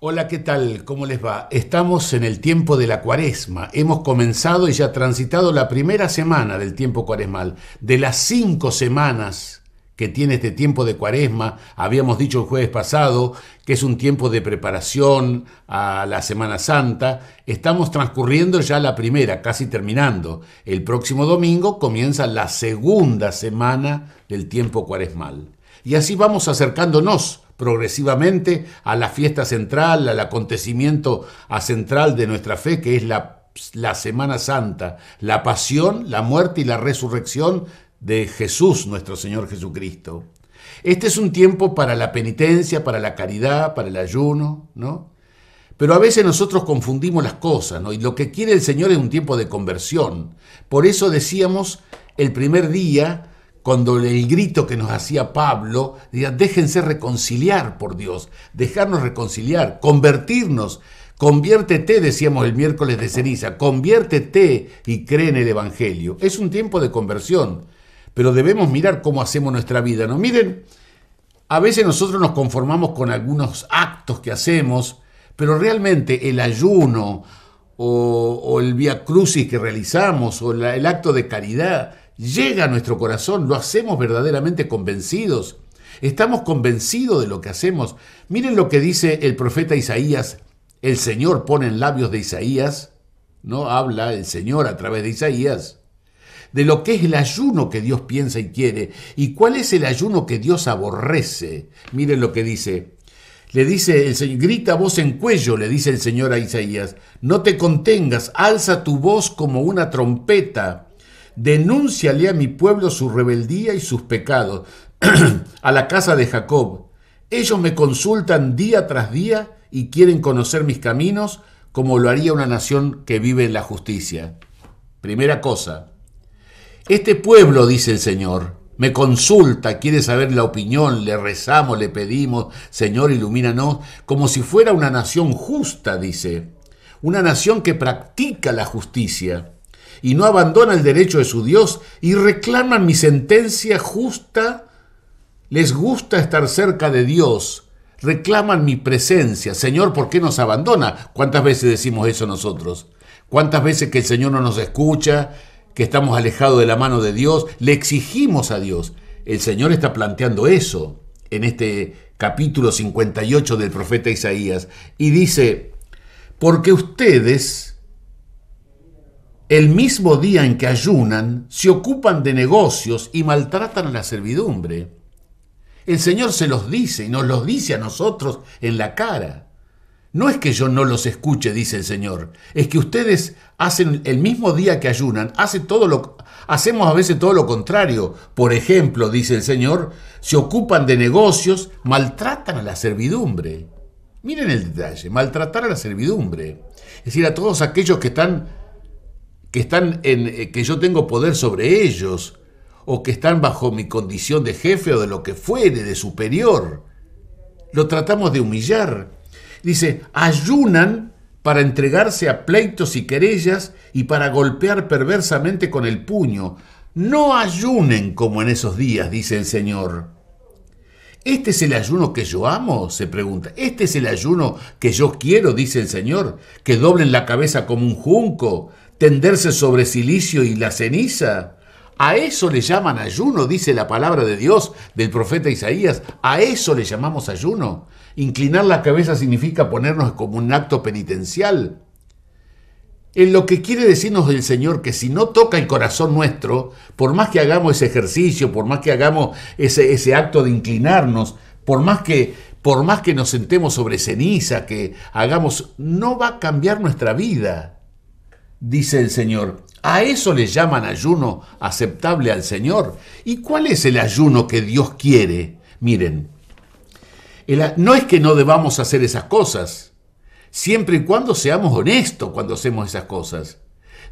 Hola, ¿qué tal? ¿Cómo les va? Estamos en el tiempo de la cuaresma. Hemos comenzado y ya transitado la primera semana del tiempo cuaresmal. De las cinco semanas que tiene este tiempo de cuaresma, habíamos dicho el jueves pasado que es un tiempo de preparación a la Semana Santa, estamos transcurriendo ya la primera, casi terminando. El próximo domingo comienza la segunda semana del tiempo cuaresmal. Y así vamos acercándonos progresivamente a la fiesta central, al acontecimiento central de nuestra fe, que es la, la Semana Santa, la pasión, la muerte y la resurrección de Jesús, nuestro Señor Jesucristo. Este es un tiempo para la penitencia, para la caridad, para el ayuno, ¿no? Pero a veces nosotros confundimos las cosas, ¿no? Y lo que quiere el Señor es un tiempo de conversión. Por eso decíamos el primer día cuando el grito que nos hacía Pablo, decía, déjense reconciliar por Dios, dejarnos reconciliar, convertirnos, conviértete, decíamos el miércoles de ceniza, conviértete y cree en el Evangelio. Es un tiempo de conversión, pero debemos mirar cómo hacemos nuestra vida. ¿no? Miren, a veces nosotros nos conformamos con algunos actos que hacemos, pero realmente el ayuno o, el via crucis que realizamos o el acto de caridad llega a nuestro corazón, lo hacemos verdaderamente convencidos. Estamos convencidos de lo que hacemos. Miren lo que dice el profeta Isaías. El Señor pone en labios de Isaías, no habla el Señor a través de Isaías, de lo que es el ayuno que Dios piensa y quiere y cuál es el ayuno que Dios aborrece. Miren lo que dice. Le dice el Señor, grita voz en cuello, le dice el Señor a Isaías, no te contengas, alza tu voz como una trompeta denúnciale a mi pueblo su rebeldía y sus pecados, a la casa de Jacob. Ellos me consultan día tras día y quieren conocer mis caminos como lo haría una nación que vive en la justicia. Primera cosa, este pueblo, dice el Señor, me consulta, quiere saber la opinión, le rezamos, le pedimos, Señor, ilumínanos, como si fuera una nación justa, dice, una nación que practica la justicia y no abandona el derecho de su Dios y reclaman mi sentencia justa, les gusta estar cerca de Dios, reclaman mi presencia. Señor, ¿por qué nos abandona? ¿Cuántas veces decimos eso nosotros? ¿Cuántas veces que el Señor no nos escucha, que estamos alejados de la mano de Dios? Le exigimos a Dios. El Señor está planteando eso en este capítulo 58 del profeta Isaías y dice, porque ustedes el mismo día en que ayunan, se ocupan de negocios y maltratan a la servidumbre. El Señor se los dice y nos los dice a nosotros en la cara. No es que yo no los escuche, dice el Señor, es que ustedes hacen el mismo día que ayunan, hace todo lo, hacemos a veces todo lo contrario. Por ejemplo, dice el Señor, se ocupan de negocios, maltratan a la servidumbre. Miren el detalle, maltratar a la servidumbre. Es decir, a todos aquellos que están que, están eh, que yo tengo poder sobre ellos, o que están bajo mi condición de jefe o de lo que fuere, de superior. Lo tratamos de humillar. Dice, ayunan para entregarse a pleitos y querellas y para golpear perversamente con el puño. No ayunen como en esos días, dice el Señor. ¿Este es el ayuno que yo amo? se pregunta. ¿Este es el ayuno que yo quiero? dice el Señor. Que doblen la cabeza como un junco, tenderse sobre silicio y la ceniza. A eso le llaman ayuno, dice la palabra de Dios del profeta Isaías. A eso le llamamos ayuno. Inclinar la cabeza significa ponernos como un acto penitencial. En lo que quiere decirnos el Señor que si no toca el corazón nuestro, por más que hagamos ese ejercicio, por más que hagamos ese, ese acto de inclinarnos, por más que por más que nos sentemos sobre ceniza, que hagamos, no va a cambiar nuestra vida dice el Señor. ¿A eso le llaman ayuno aceptable al Señor? ¿Y cuál es el ayuno que Dios quiere? Miren, el, no es que no debamos hacer esas cosas, siempre y cuando seamos honestos cuando hacemos esas cosas.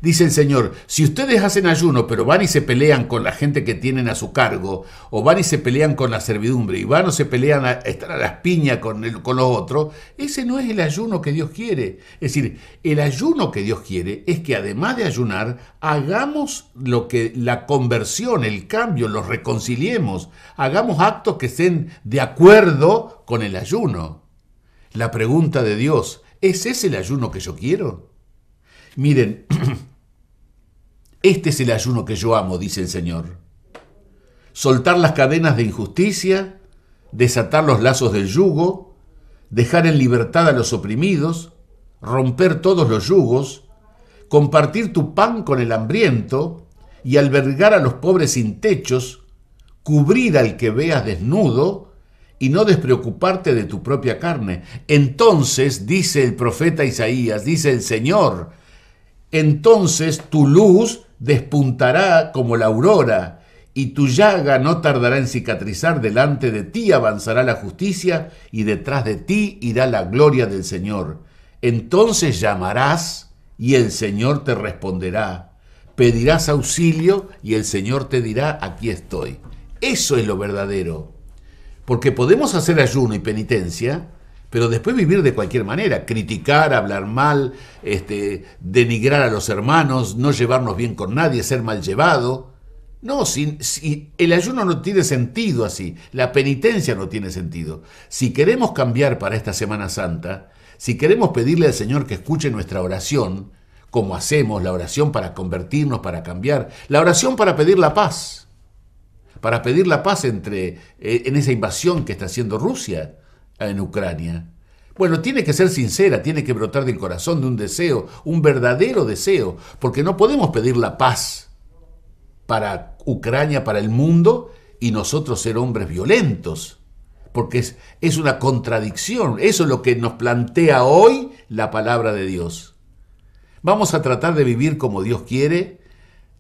Dicen, Señor, si ustedes hacen ayuno, pero van y se pelean con la gente que tienen a su cargo, o van y se pelean con la servidumbre, y van o se pelean a estar a las piñas con, con los otros, ese no es el ayuno que Dios quiere. Es decir, el ayuno que Dios quiere es que además de ayunar, hagamos lo que la conversión, el cambio, los reconciliemos, hagamos actos que estén de acuerdo con el ayuno. La pregunta de Dios, ¿es ese el ayuno que yo quiero? Miren, Este es el ayuno que yo amo, dice el Señor. Soltar las cadenas de injusticia, desatar los lazos del yugo, dejar en libertad a los oprimidos, romper todos los yugos, compartir tu pan con el hambriento y albergar a los pobres sin techos, cubrir al que veas desnudo y no despreocuparte de tu propia carne. Entonces, dice el profeta Isaías, dice el Señor, entonces tu luz despuntará como la aurora, y tu llaga no tardará en cicatrizar, delante de ti avanzará la justicia, y detrás de ti irá la gloria del Señor. Entonces llamarás, y el Señor te responderá. Pedirás auxilio, y el Señor te dirá, aquí estoy. Eso es lo verdadero. Porque podemos hacer ayuno y penitencia, pero después vivir de cualquier manera, criticar, hablar mal, este, denigrar a los hermanos, no llevarnos bien con nadie, ser mal llevado. No, el ayuno no tiene sentido así, la penitencia no tiene sentido. Si queremos cambiar para esta Semana Santa, si queremos pedirle al Señor que escuche nuestra oración, como hacemos la oración para convertirnos, para cambiar, la oración para pedir la paz, para pedir la paz entre, eh, en esa invasión que está haciendo Rusia, en Ucrania. Bueno, tiene que ser sincera, tiene que brotar del corazón de un deseo, un verdadero deseo, porque no podemos pedir la paz para Ucrania, para el mundo, y nosotros ser hombres violentos, porque es, es una contradicción. Eso es lo que nos plantea hoy la palabra de Dios. Vamos a tratar de vivir como Dios quiere,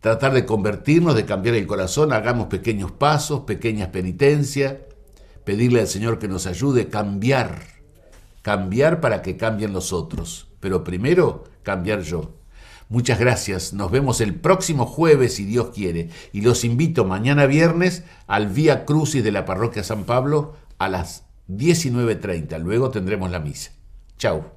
tratar de convertirnos, de cambiar el corazón, hagamos pequeños pasos, pequeñas penitencias, pedirle al Señor que nos ayude a cambiar, cambiar para que cambien los otros, pero primero cambiar yo. Muchas gracias, nos vemos el próximo jueves si Dios quiere y los invito mañana viernes al Vía Crucis de la Parroquia San Pablo a las 19.30, luego tendremos la misa. Chao.